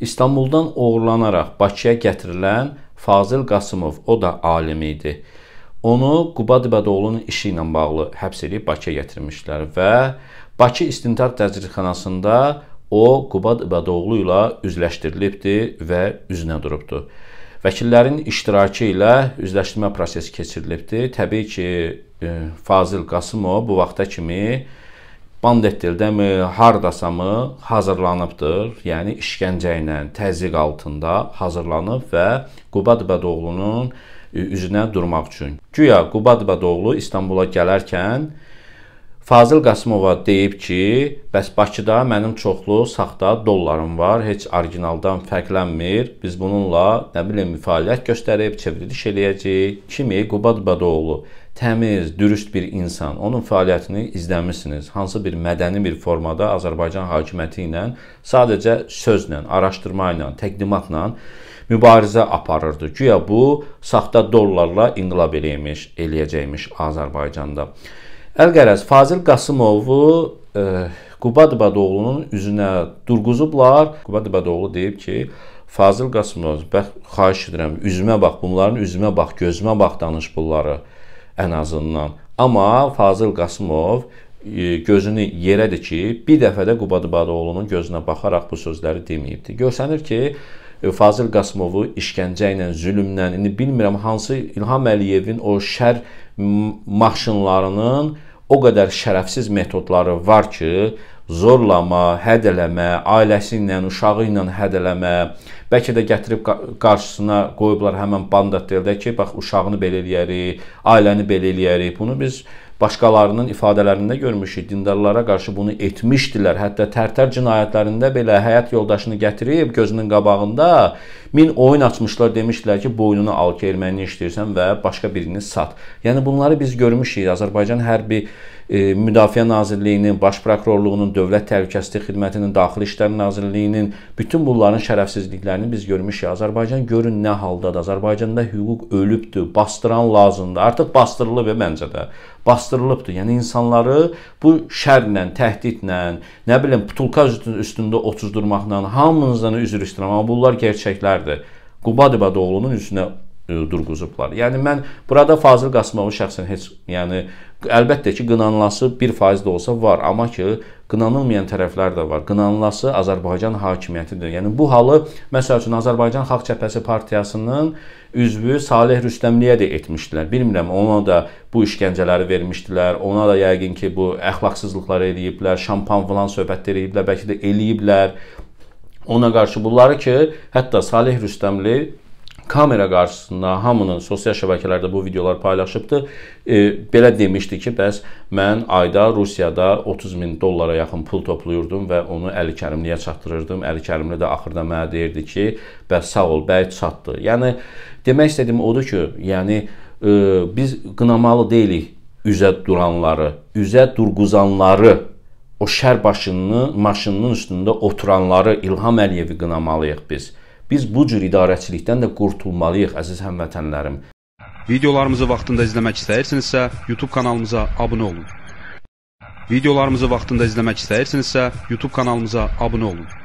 İstanbuldan oğurlanaraq Bakıya gətirilən Fazil Qasımov, o da alim idi. Onu Quba Dibadoğlunun işi ilə bağlı həbs edib Bakıya gətirmişdilər və Bakı İstintaq Təcridxanasında o Quba Dibadoğlu ilə üzləşdirilibdi və üzünə durubdu. Vəkillərin iştirakı ilə üzləşmə prosesi keçirilibdi. Təbii ki, e, Fazil Qasımov bu vaxta kimi Bandettirdəmi, hardasamı hazırlanıbdır. Yəni işgəncə ilə, təzyiq altında hazırlanıb və Qubad Bədoğlunun e, üzünə durmaq üçün. Güya Qubad Bədoğlu İstanbula gələrkən Fazil Qasımova deyib ki, bəs Bakıda mənim çoxlu saxta dollarım var, heç orijinaldan fərqlənmir. Biz bununla nə bilim fəaliyyət göstərib çevriliş eləyəcəyik. Kimi Qubad Badoğlu təmiz, dürüst bir insan. Onun fəaliyyətini izləmisiniz. Hansı bir mədəni bir formada Azərbaycan hakimiyyəti ilə sadəcə sözlə, araşdırma ilə, təqdimatla mübarizə aparırdı. Güya bu saxta dollarla inqilab eləymiş, eləyəcəkmiş Azərbaycanda. Əlqərəz Fazil Qasımovu ə, e, Quba Dibadoğlunun üzünə durğuzublar. Quba Dibadoğlu deyib ki, Fazil Qasımov, bax xahiş edirəm, üzümə bax, bunların üzümə bax, gözümə bax danış bunları ən azından. Amma Fazil Qasımov e, gözünü yerə dikib, bir dəfə də Quba Dibadoğlunun gözünə baxaraq bu sözləri deməyibdi. Görsənir ki, E, Fazil Qasımovu işgəncə ilə, zülmlə, indi bilmirəm hansı İlham Əliyevin o şər maşınlarının o qədər şərəfsiz metodları var ki, zorlama, hədələmə, ailəsi ilə, uşağı ilə hədələmə, bəlkə də gətirib qarşısına qoyublar həmin bandatdeldə ki, bax uşağını belə eləyərik, ailəni belə eləyərik. Bunu biz başqalarının ifadələrində görmüşük, dindarlara qarşı bunu etmişdilər. Hətta Tərtər cinayətlərində belə həyat yoldaşını gətirib gözünün qabağında min oyun açmışlar, demişdilər ki, boynunu al ki, erməni işləyirsən və başqa birini sat. Yəni bunları biz görmüşük. Azərbaycan hərbi Müdafiə Nazirliyinin, Baş Prokurorluğunun, Dövlət Təhlükəsizlik Xidmətinin, Daxili İşlər Nazirliyinin bütün bunların şərəfsizliklərini biz görmüşük. Azərbaycan görün nə haldadır. Azərbaycanda hüquq ölübdür, bastıran lazımdır. Artıq bastırılıb məncə də. Bastırılıbdır. Yəni insanları bu şərlə, təhdidlə, nə bilim, putulka üstündə otuz durmaqla hamınızdan üzr istəyirəm, amma bunlar gerçəklərdir. Quba Dibadoğlunun üzünə E, durğuzublar. Yəni mən burada Fazil Qasımovu şəxsən heç, yəni əlbəttə ki, qınanılası 1% də olsa var, amma ki, qınanılmayan tərəflər də var. Qınanılası Azərbaycan hakimiyyətidir. Yəni bu halı məsəl üçün Azərbaycan Xalq Cəbhəsi partiyasının üzvü Saleh Rüstəmliyə də etmişdilər. Bilmirəm ona da bu işgəncələri vermişdilər. Ona da yəqin ki, bu əxlaqsızlıqları eləyiblər, şampan falan söhbətlər eləyiblər, bəlkə də eləyiblər. Ona qarşı bunları ki, hətta Saleh Rüstəmli kamera qarşısında hamının sosial şəbəkələrdə bu videolar paylaşıbdı. E, belə demişdi ki, bəs mən ayda Rusiyada 30 min dollara yaxın pul toplayırdım və onu Əli Kərimliyə çatdırırdım. Əli Kərimli də axırda mənə deyirdi ki, bəs sağ ol, bəy çatdı. Yəni demək istədiyim odur ki, yəni e, biz qınamalı deyilik üzə duranları, üzə durğuzanları o şər başını maşınının üstündə oturanları İlham Əliyevi qınamalıyıq biz. Biz bu cür idarəçilikdən də qurtulmalıyıq, əziz həmvətənlərim. Videolarımızı vaxtında izləmək istəyirsinizsə, YouTube kanalımıza abunə olun. Videolarımızı vaxtında izləmək istəyirsinizsə, YouTube kanalımıza abunə olun.